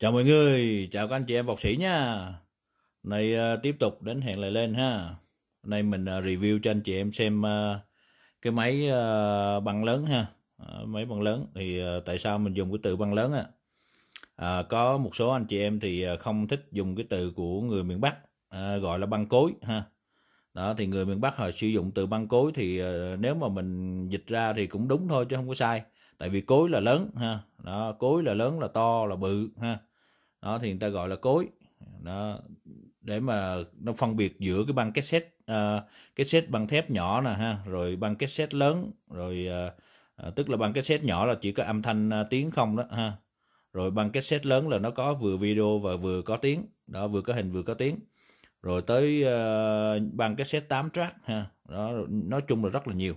Chào mọi người, chào các anh chị em vọc sĩ nha Nay uh, tiếp tục đến hẹn lại lên ha Nay mình uh, review cho anh chị em xem uh, cái máy uh, băng lớn ha uh, Máy băng lớn thì uh, tại sao mình dùng cái từ băng lớn á à? uh, Có một số anh chị em thì uh, không thích dùng cái từ của người miền Bắc uh, gọi là băng cối ha đó thì người miền Bắc họ sử dụng từ băng cối thì uh, nếu mà mình dịch ra thì cũng đúng thôi chứ không có sai tại vì cối là lớn ha đó cối là lớn là to là bự ha đó thì người ta gọi là cối đó để mà nó phân biệt giữa cái băng cassette uh, cassette băng thép nhỏ nè ha rồi băng cassette lớn rồi uh, tức là băng cassette nhỏ là chỉ có âm thanh uh, tiếng không đó ha rồi băng cassette lớn là nó có vừa video và vừa có tiếng đó vừa có hình vừa có tiếng rồi tới uh, băng cassette 8 track ha đó nói chung là rất là nhiều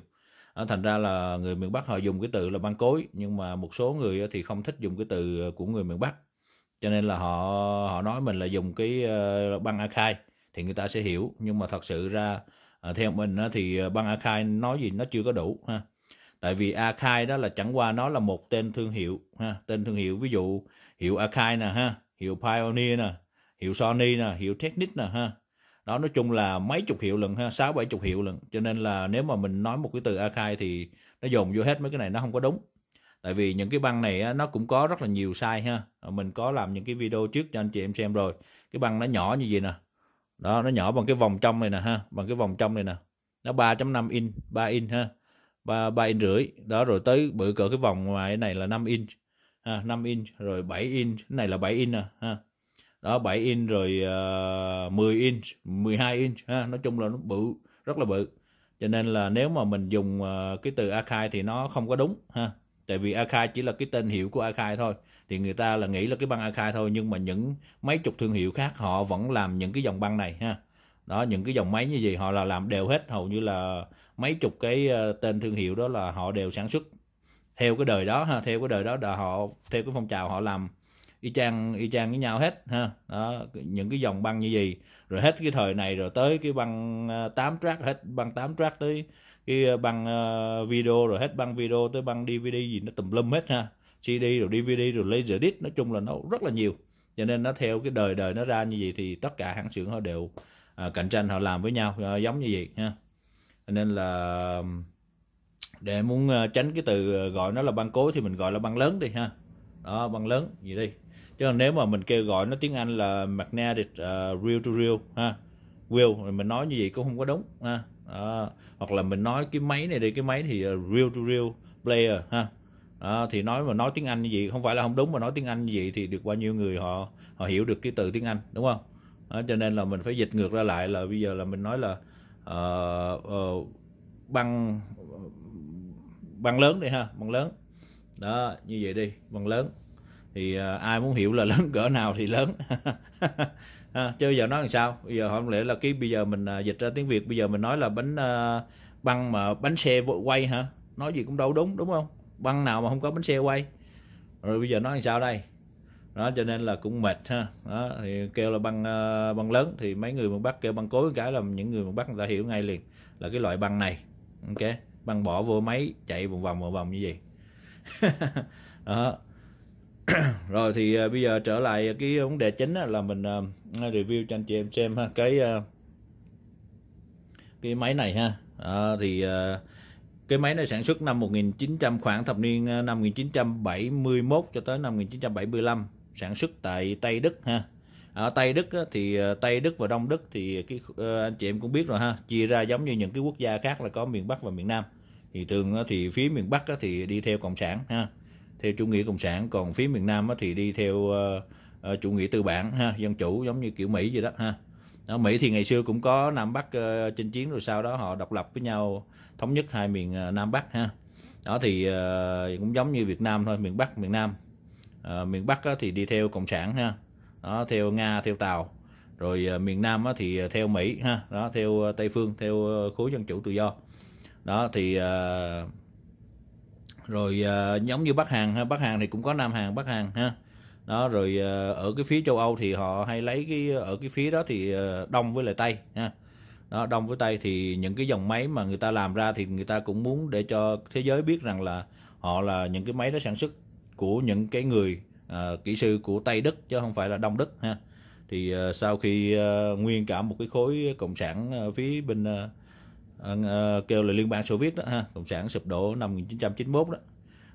à, thành ra là người miền Bắc họ dùng cái từ là băng cối nhưng mà một số người thì không thích dùng cái từ của người miền Bắc cho nên là họ họ nói mình là dùng cái ờ, băng Akai thì người ta sẽ hiểu nhưng mà thật sự ra ờ, theo mình thì ờ, băng Akai nói gì nó chưa có đủ ha tại vì Akai đó là chẳng qua nó là một tên thương hiệu ha tên thương hiệu ví dụ hiệu Akai nè ha hiệu pioneer nè hiệu sony nè hiệu technic nè ha đó nói chung là mấy chục hiệu lần ha sáu bảy chục hiệu lần cho nên là nếu mà mình nói một cái từ Akai thì nó dồn vô hết mấy cái này nó không có đúng tại vì những cái băng này nó cũng có rất là nhiều size ha ờ, mình có làm những cái video trước cho anh chị em xem rồi cái băng nó nhỏ như vậy nè đó nó nhỏ bằng cái vòng trong này nè ha bằng cái vòng trong này nè nó 3.5 inch 3 inch ha 3, 3 inch rưỡi đó rồi tới bự cỡ cái vòng ngoài này là 5 inch ha, 5 inch rồi 7 inch cái này là 7 inch nè ha đó 7 inch rồi uh, ờ, 10 inch 12 inch ha nói chung là nó bự rất là bự cho nên là nếu mà mình dùng uh, cái từ archive thì nó không có đúng ha tại vì Akai chỉ là cái tên hiệu của Akai thôi thì người ta là nghĩ là cái băng Akai thôi nhưng mà những mấy chục thương hiệu khác họ vẫn làm những cái dòng băng này ha đó những cái dòng máy như vậy họ là làm đều hết hầu như là mấy chục cái ờ, tên thương hiệu đó là họ đều sản xuất theo cái đời đó ha theo cái đời đó là họ theo cái phong trào họ làm y chang y chang với nhau hết ha đó, những cái dòng băng như gì rồi hết cái thời này rồi tới cái băng 8 ờ, track hết băng 8 track tới cái ờ, băng ờ, video rồi hết băng video tới băng DVD gì nó tùm lum hết ha CD rồi DVD rồi laser disc nói chung là nó rất là nhiều cho nên nó theo cái đời đời nó ra như vậy thì tất cả hãng xưởng họ đều à, cạnh tranh họ làm với nhau à, giống như vậy ha nên là để muốn tránh cái từ gọi nó là băng cố thì mình gọi là băng lớn đi ha đó băng lớn gì đi tức là nếu mà mình kêu gọi nó tiếng Anh là magnetic uh, real to real ha will mình nói như vậy cũng không có đúng ha à, hoặc là mình nói cái máy này đi cái máy thì uh, real to real player ha à, thì nói mà nói tiếng Anh như vậy không phải là không đúng mà nói tiếng Anh như vậy thì được bao nhiêu người họ họ hiểu được cái từ tiếng Anh đúng không à, cho nên là mình phải dịch ngược ra lại là bây giờ là mình nói là uh, uh, băng băng lớn đi ha băng lớn đó như vậy đi băng lớn thì uh, ai muốn hiểu là lớn cỡ nào thì lớn à, chứ bây giờ nói làm sao bây giờ không lẽ là cái bây giờ mình uh, dịch ra tiếng việt bây giờ mình nói là bánh uh, băng mà bánh xe vội quay hả nói gì cũng đâu đúng đúng không băng nào mà không có bánh xe quay rồi bây giờ nói làm sao đây đó cho nên là cũng mệt ha đó, thì kêu là băng uh, băng lớn thì mấy người miền bắc kêu băng cối cái là những người miền bắc người ta hiểu ngay liền là cái loại băng này ok băng bỏ vô máy chạy vòng vòng vòng vòng như vậy đó rồi thì uh, bây giờ trở lại cái vấn đề chính là mình uh, review cho anh chị em xem ha, cái uh, cái máy này ha à, thì uh, cái máy này sản xuất năm 1900 khoảng thập niên năm 1971 cho tới năm 1975 sản xuất tại Tây Đức ha ở Tây Đức thì Tây Đức và Đông Đức thì cái ờ, anh chị em cũng biết rồi ha chia ra giống như những cái quốc gia khác là có miền Bắc và miền Nam thì thường thì phía miền Bắc thì đi theo cộng sản ha theo chủ nghĩa cộng sản còn phía miền nam thì đi theo uh, chủ nghĩa tư bản ha dân chủ giống như kiểu mỹ vậy đó ha đó, mỹ thì ngày xưa cũng có nam bắc uh, chinh chiến rồi sau đó họ độc lập với nhau thống nhất hai miền uh, nam bắc ha đó thì uh, cũng giống như việt nam thôi miền bắc miền nam uh, miền bắc uh, thì đi theo cộng sản ha đó theo nga theo tàu rồi uh, miền nam uh, thì theo mỹ ha đó theo uh, tây phương theo uh, khối dân chủ tự do đó thì uh, rồi uh, giống như bắc hàn ha bắc hàn thì cũng có nam hàn bắc hàn ha đó rồi uh, ở cái phía châu âu thì họ hay lấy cái ở cái phía đó thì uh, đông với lại tây ha đó đông với tây thì những cái dòng máy mà người ta làm ra thì người ta cũng muốn để cho thế giới biết rằng là họ là những cái máy đó sản xuất của những cái người uh, kỹ sư của tây đức chứ không phải là đông đức ha thì uh, sau khi uh, nguyên cả một cái khối cộng sản uh, phía bên uh, Ờ, ờ, kêu là liên bang Xô Viết đó ha, cộng sản sụp đổ năm 1991 đó.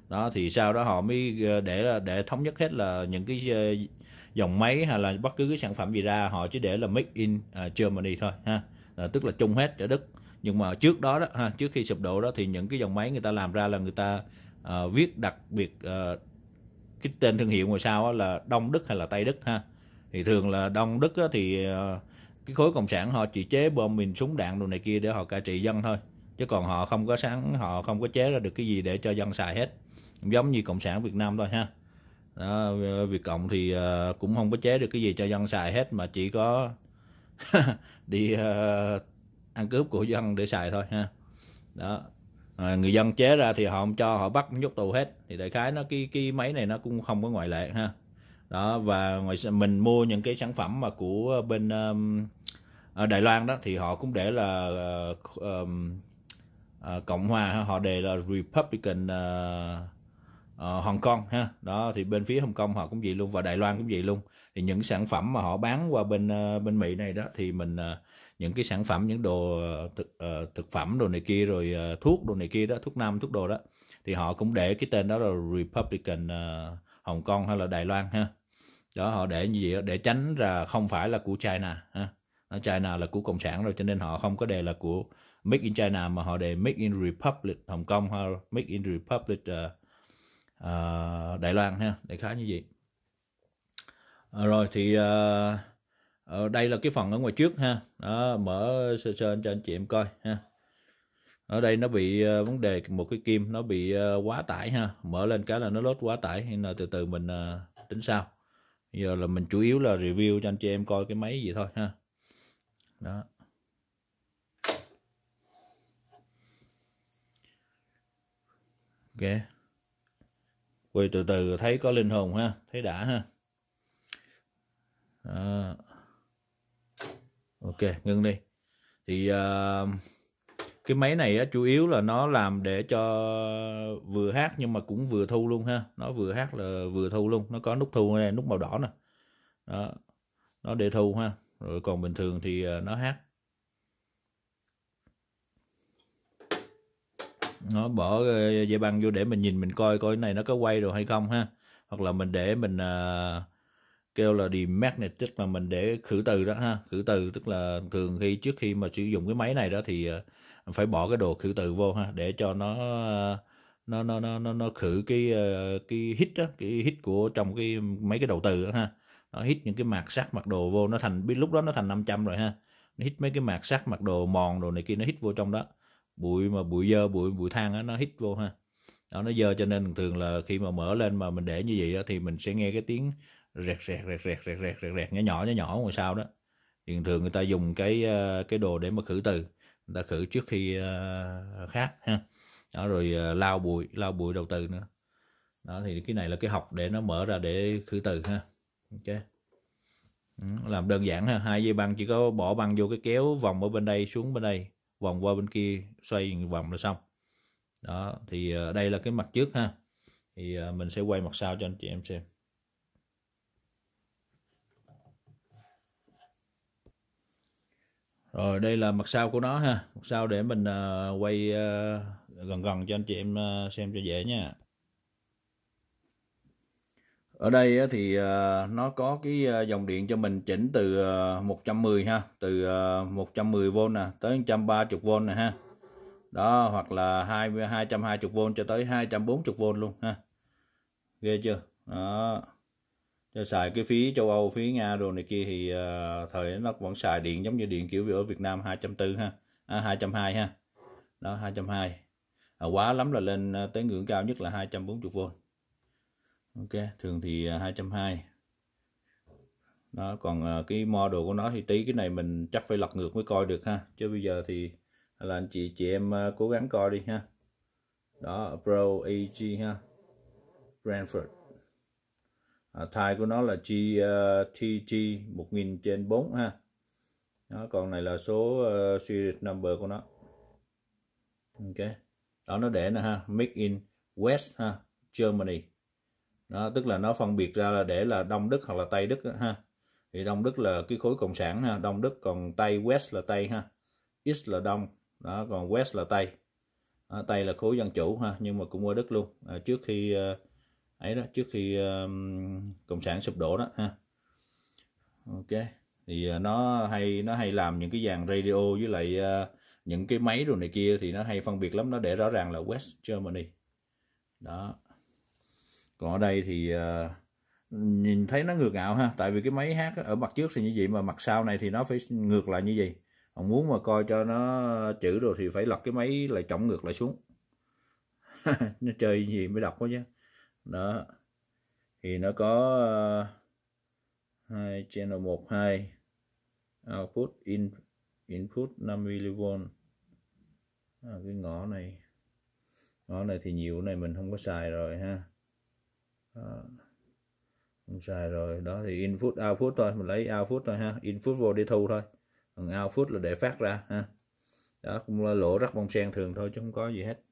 Đó thì sau đó họ mới ờ, để để thống nhất hết là những cái dòng máy hay là bất cứ cái sản phẩm gì ra họ chỉ để là made in Germany thôi ha. À, tức là chung hết ở Đức. Nhưng mà trước đó đó ha, trước khi sụp đổ đó thì những cái dòng máy người ta làm ra là người ta uh, viết đặc biệt uh, cái tên thương hiệu ngoài sau là Đông Đức hay là Tây Đức ha. Thì thường là Đông Đức thì uh, cái khối cộng sản họ chỉ chế bom mìn súng đạn đồ này kia để họ cai trị dân thôi chứ còn họ không có sáng họ không có chế ra được cái gì để cho dân xài hết giống như cộng sản Việt Nam thôi ha đó, Việt cộng thì ờ, cũng không có chế được cái gì cho dân xài hết mà chỉ có đi uh, ăn cướp của dân để xài thôi ha đó à, người dân chế ra thì họ không cho họ bắt nhốt tù hết thì đại khái nó cái cái máy này nó cũng không có ngoại lệ ha đó và ngoài mình mua những cái sản phẩm mà của ờ, bên um, ở ờ, Đài Loan đó thì họ cũng để là uh, um, uh, cộng hòa họ đề là Republican uh, ờ, uh, Hong Kong ha đó thì bên phía Hồng Kông họ cũng vậy luôn và Đài Loan cũng vậy luôn thì những sản phẩm mà họ bán qua bên uh, bên Mỹ này đó thì mình uh, những cái sản phẩm những đồ thực, uh, thực phẩm đồ này kia rồi uh, thuốc đồ này kia đó thuốc nam thuốc đồ đó thì họ cũng để cái tên đó là Republican uh, Hồng Kông hay là Đài Loan ha đó họ để như vậy để tránh ra không phải là của China ha nó China là của cộng sản rồi cho nên họ không có đề là của Make in China mà họ đề Make in Republic Hồng Kông hay Make in Republic uh, uh, Đài Loan ha để khá như vậy à, rồi thì uh, đây là cái phần ở ngoài trước ha đó, mở sơ sơ cho anh chị em coi ha ở đây nó bị ờ, vấn đề một cái kim nó bị ờ, quá tải ha mở lên cái là nó lót quá tải nên là từ từ mình ờ, tính sao giờ là mình chủ yếu là review cho anh chị em coi cái máy gì thôi ha đó ok quay từ từ thấy có linh hồn ha thấy đã ha đó. ok ngưng đi thì uh, cái máy này á, chủ yếu là nó làm để cho vừa hát nhưng mà cũng vừa thu luôn ha nó vừa hát là vừa thu luôn nó có nút thu này nút màu đỏ nè đó nó để thu ha rồi còn bình thường thì ờ, nó hát nó bỏ ờ, dây băng vô để mình nhìn mình coi coi cái này nó có quay rồi hay không ha hoặc là mình để mình uh, kêu là demagnet tức là mình để khử từ đó ha khử từ tức là thường khi trước khi mà sử dụng cái máy này đó thì uh, phải bỏ cái đồ khử từ vô ha để cho nó nó nó nó nó, nó khử cái ờ, cái hít đó, cái hít của trong cái mấy cái đầu từ đó, ha nó hít những cái mạc sắt mặc đồ vô nó thành biết lúc đó nó thành 500 rồi ha nó hít mấy cái mạc sắt mặc đồ mòn đồ này kia nó hít vô trong đó bụi mà bụi dơ bụi bụi than á nó hít vô ha đó nó dơ cho nên thường là khi mà mở lên mà mình để như vậy đó thì mình sẽ nghe cái tiếng rẹt rẹt rẹt rẹt rẹt rẹt rẹt rẹt nhỏ nhỏ nhỏ nhỏ ngoài sau đó thường thường người ta dùng cái ờ, cái đồ để mà khử từ người ta khử trước khi ờ, khác ha đó rồi ờ, lao bụi lao bụi đầu từ nữa đó thì cái này là cái học để nó mở ra để khử từ ha ok ừ, làm đơn giản ha hai dây băng chỉ có bỏ băng vô cái kéo vòng ở bên đây xuống bên đây vòng qua bên kia xoay vòng là xong đó thì ờ, đây là cái mặt trước ha thì mình sẽ quay mặt sau cho anh chị em xem rồi đây là mặt sau của nó ha mặt sau để mình uh, quay uh, gần gần cho anh chị em uh, xem cho dễ nha ở đây thì nó có cái dòng điện cho mình chỉnh từ 110 ha từ 110V nè tới 130V nè ha đó hoặc là 20 220V cho tới 240V luôn ha ghê chưa đó cho xài cái phí châu Âu, phí Nga rồi này kia thì uh, thời nó vẫn xài điện giống như điện kiểu ở Việt Nam 240 ha, à, 220 ha. Đó 202 À, quá lắm là lên ờ, tới ngưỡng cao nhất là 240V. Ok, thường thì 220. Ờ, Đó, còn uh, cái model của nó thì tí cái này mình chắc phải lật ngược mới coi được ha. Chứ bây giờ thì là anh chị chị em uh, cố gắng coi đi ha. Đó, Pro AG ha. Brandford. À, thai của nó là GTG 1000 ờ, trên 4 ha đó, còn này là số uh, series number của nó ok đó nó để nè ha made in West ha Germany đó tức là nó phân biệt ra là để là Đông Đức hoặc là Tây Đức ha thì Đông Đức là cái khối cộng sản ha Đông Đức còn Tây West là Tây ha East là Đông đó còn West là Tây à, Tây là khối dân chủ ha nhưng mà cũng qua Đức luôn à, trước khi uh, ấy đó trước khi um, cộng sản sụp đổ đó ha ok thì uh, nó hay nó hay làm những cái dàn radio với lại uh, những cái máy rồi này kia thì nó hay phân biệt lắm nó để rõ ràng là West Germany đó còn ở đây thì uh, nhìn thấy nó ngược ngạo ha tại vì cái máy hát ở mặt trước thì như vậy mà mặt sau này thì nó phải ngược lại như vậy ông muốn mà coi cho nó chữ rồi thì phải lật cái máy lại trọng ngược lại xuống nó chơi gì mới đọc quá chứ đó thì nó có ờ, hai uh, channel 1 2 output in input 50V à, ờ, cái ngõ này ngõ này thì nhiều này mình không có xài rồi ha à, không xài rồi đó thì input output thôi mình lấy output thôi ha input vô đi thu thôi còn output là để phát ra ha đó cũng là lỗ rắc bông sen thường thôi chứ không có gì hết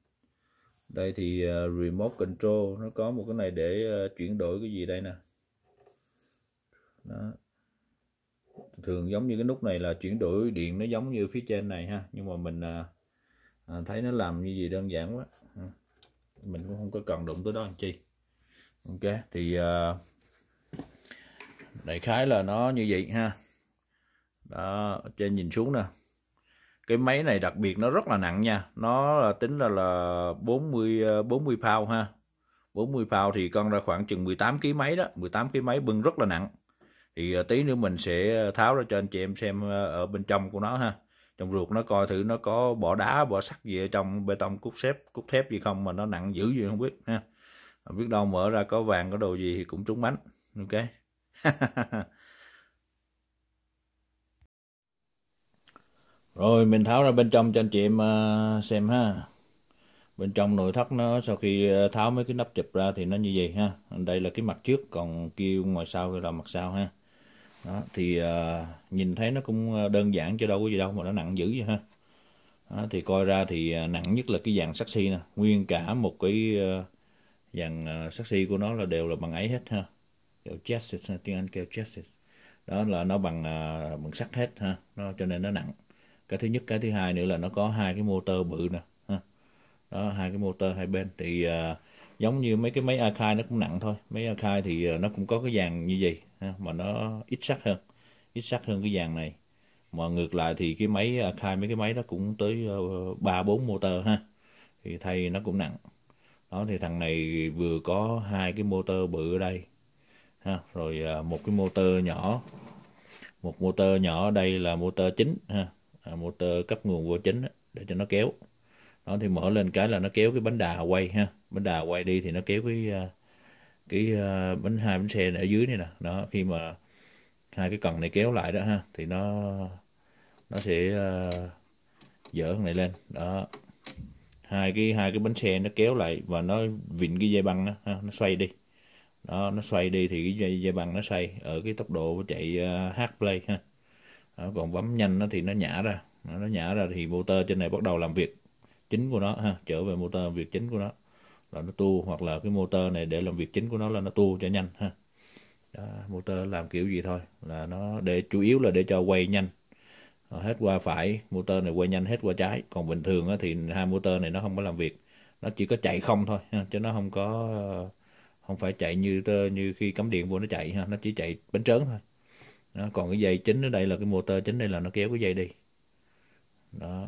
đây thì uh, remote control nó có một cái này để uh, chuyển đổi cái gì đây nè đó thường giống như cái nút này là chuyển đổi điện nó giống như phía trên này ha nhưng mà mình à, thấy nó làm như gì đơn giản quá ừ. mình cũng không có cần đụng tới đó làm chi ok thì à, đại khái là nó như vậy ha đó trên nhìn xuống nè cái máy này đặc biệt nó rất là nặng nha nó tính ra là 40 40 pound ha 40 pound thì con ra khoảng chừng 18 kg máy đó 18 kg máy bưng rất là nặng thì ờ, tí nữa mình sẽ ờ, tháo ra cho anh chị em xem ờ, ở bên trong của nó ha trong ruột nó coi thử nó có bỏ đá bỏ sắt gì ở trong bê tông cốt xếp cốt thép gì không mà nó nặng dữ gì không biết ha không biết đâu mở ra có vàng có đồ gì thì cũng trúng bánh ok rồi mình tháo ra bên trong cho anh chị em à, xem ha bên trong nội thất nó sau khi à, tháo mấy cái nắp chụp ra thì nó như vậy ha đây là cái mặt trước còn kia ngoài sau là mặt sau ha đó, thì à, nhìn thấy nó cũng à, đơn giản chứ đâu có gì đâu mà nó nặng dữ vậy ha đó, thì coi ra thì nặng nhất là cái dàn saxi nè nguyên cả một cái uh, dàn uh, của nó là đều là bằng ấy hết ha kêu chassis tiếng anh kêu chassis đó là nó bằng uh, bằng sắt hết ha nó cho nên nó nặng cái thứ nhất cái thứ hai nữa là nó có hai cái motor bự nè đó hai cái motor hai bên thì uh, giống như mấy cái máy Akai nó cũng nặng thôi máy Akai thì uh, nó cũng có cái dàn như vậy ha. mà nó ít sắc hơn ít sắc hơn cái dàn này mà ngược lại thì cái máy akai mấy cái máy đó cũng tới ờ, ba bốn motor ha thì thay nó cũng nặng đó thì thằng này vừa có hai cái motor bự ở đây ha rồi à, một cái motor nhỏ một motor nhỏ ở đây là motor chính ha à, motor cấp nguồn vô chính để cho nó kéo nó thì mở lên cái là nó kéo cái bánh đà quay ha bánh đà quay đi thì nó kéo cái à, cái à, bánh hai bánh xe ở dưới này nè đó khi mà hai cái cần này kéo lại đó ha thì nó nó sẽ à, dở uh, này lên đó hai cái hai cái bánh xe nó kéo lại và nó vịn cái dây băng đó, ha, nó xoay đi đó nó xoay đi thì cái dây, dây băng nó xoay ở cái tốc độ chạy uh, play ha đó, còn bấm nhanh nó thì nó nhả ra nó nhả ra thì motor trên này bắt đầu làm việc chính của nó ha trở về motor việc chính của nó là nó tu hoặc là cái motor này để làm việc chính của nó là nó tu cho nhanh ha đó, motor làm kiểu gì thôi là nó để chủ yếu là để cho quay nhanh ờ, hết qua phải motor này quay nhanh hết qua trái còn bình thường thì hai motor này nó không có làm việc nó chỉ có chạy không thôi ha, chứ nó không có ờ, không phải chạy như như khi cắm điện vô nó chạy ha nó chỉ chạy bánh trớn thôi đó, còn cái dây chính ở đây là cái motor chính đây là nó kéo cái dây đi đó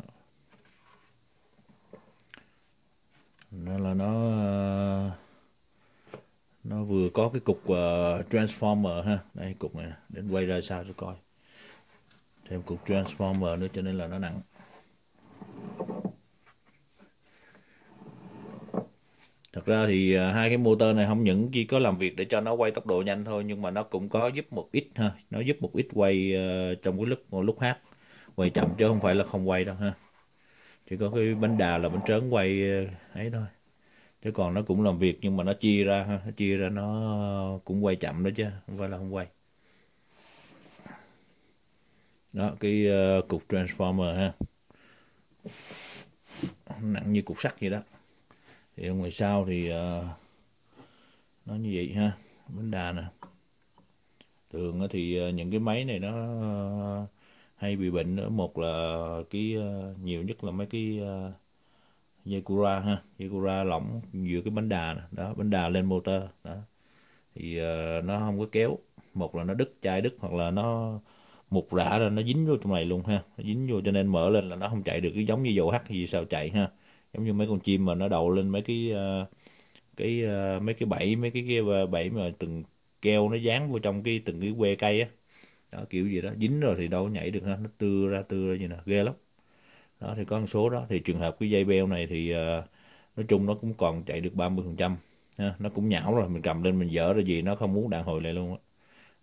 nó là nó nó vừa có cái cục uh, transformer ha đây cục này đến quay ra sao cho coi thêm cục transformer nữa cho nên là nó nặng thật ra thì à, hai cái motor này không những chỉ có làm việc để cho nó quay tốc độ nhanh thôi nhưng mà nó cũng có giúp một ít ha nó giúp một ít quay ờ, trong cái lúc lúc hát quay chậm chứ không phải là không quay đâu ha chỉ có cái bánh đà là bánh trớn quay ờ, ấy thôi chứ còn nó cũng làm việc nhưng mà nó chia ra ha nó chia ra nó cũng quay chậm đó chứ không phải là không quay đó cái ờ, cục transformer ha nặng như cục sắt vậy đó thì ở ngoài sau thì uh, nó như vậy ha bánh đà nè thường thì ờ, những cái máy này nó ờ, hay bị bệnh ở một là cái nhiều nhất là mấy cái dây cura ha dây cura lỏng giữa cái bánh đà nè đó bánh đà lên motor đó thì nó không có kéo một là nó đứt chai đứt hoặc là nó mục rã ra nó dính vô trong này luôn ha nó dính vô cho nên mở lên là nó không chạy được cái giống như dầu hắt gì sao chạy ha giống như mấy con chim mà nó đậu lên mấy cái ờ, cái ờ, mấy cái bẫy mấy cái, cái ờ, bẫy mà từng keo nó dán vô trong cái từng cái que cây á đó. kiểu gì đó dính rồi thì đâu có nhảy được ha nó tưa ra tưa ra như nè ghê lắm đó thì có một số đó thì trường hợp cái dây beo này thì uh, nói chung nó cũng còn chạy được 30 phần trăm nó cũng nhão rồi mình cầm lên mình dở ra gì nó không muốn đàn hồi lại luôn á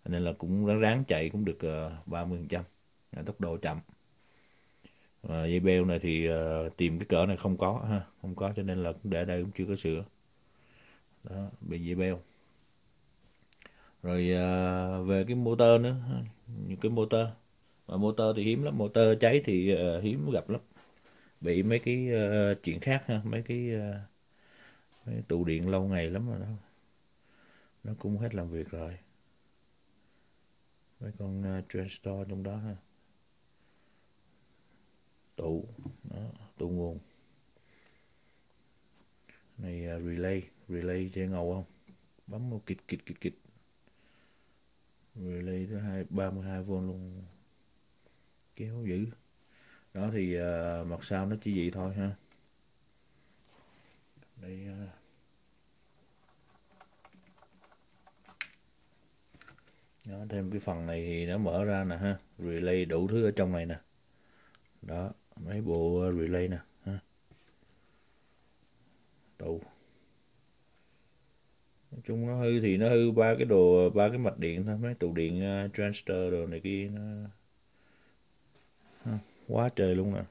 nên là cũng ráng ráng chạy cũng được uh, 30 phần trăm tốc độ chậm à, dây beo này thì à, tìm cái cỡ này không có ha không có cho nên là để đây cũng chưa có sửa đó bị dây beo rồi à, về cái motor nữa những cái motor mà motor thì hiếm lắm motor cháy thì à, hiếm gặp lắm bị mấy cái à, chuyện khác ha mấy cái à, mấy tụ điện lâu ngày lắm rồi đó nó cũng hết làm việc rồi mấy con uh, transstore trong đó ha tụ đó, tụ nguồn này uh, relay relay chơi ngầu không bấm một kịch kịch kịch kịch relay thứ hai 32V luôn kéo dữ đó thì uh, mặt sau nó chỉ vậy thôi ha đây uh, đó thêm cái phần này thì nó mở ra nè ha relay đủ thứ ở trong này nè đó mấy bộ ờ, relay nè tụ nói chung nó hư thì nó hư ba cái đồ ba cái mạch điện thôi mấy tụ điện uh, transistor đồ này kia nó ha. quá trời luôn à.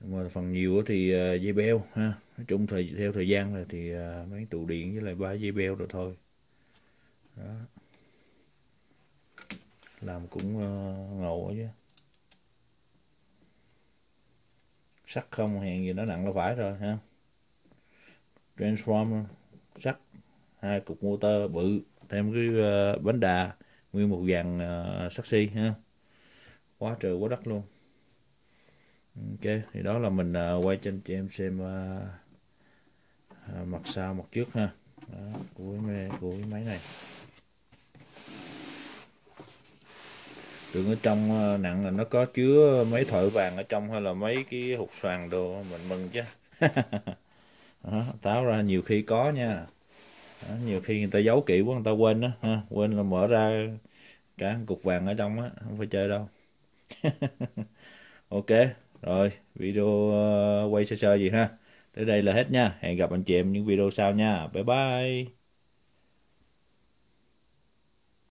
nè mà phần nhiều thì uh, dây beo ha nói chung thời theo thời gian là thì uh, mấy tụ điện với lại ba dây beo rồi thôi đó làm cũng uh, ngầu chứ sắt không hẹn gì nó nặng là phải rồi ha transformer sắt hai cục motor bự thêm cái uh, bánh đà nguyên một dàn uh, sắt xi ha quá trời quá đất luôn ok thì đó là mình uh, quay trên cho em xem uh, uh, mặt sau mặt trước ha đó, của, của máy này đừng ở trong ờ, nặng là nó có chứa mấy thỏi vàng ở trong hay là mấy cái hụt xoàn đồ mình mừng chứ táo ra nhiều khi có nha đó, nhiều khi người ta giấu kỹ quá người ta quên đó quên là mở ra cả cục vàng ở trong á không phải chơi đâu ok rồi video ờ, quay sơ sơ gì ha tới đây là hết nha hẹn gặp anh chị em những video sau nha bye bye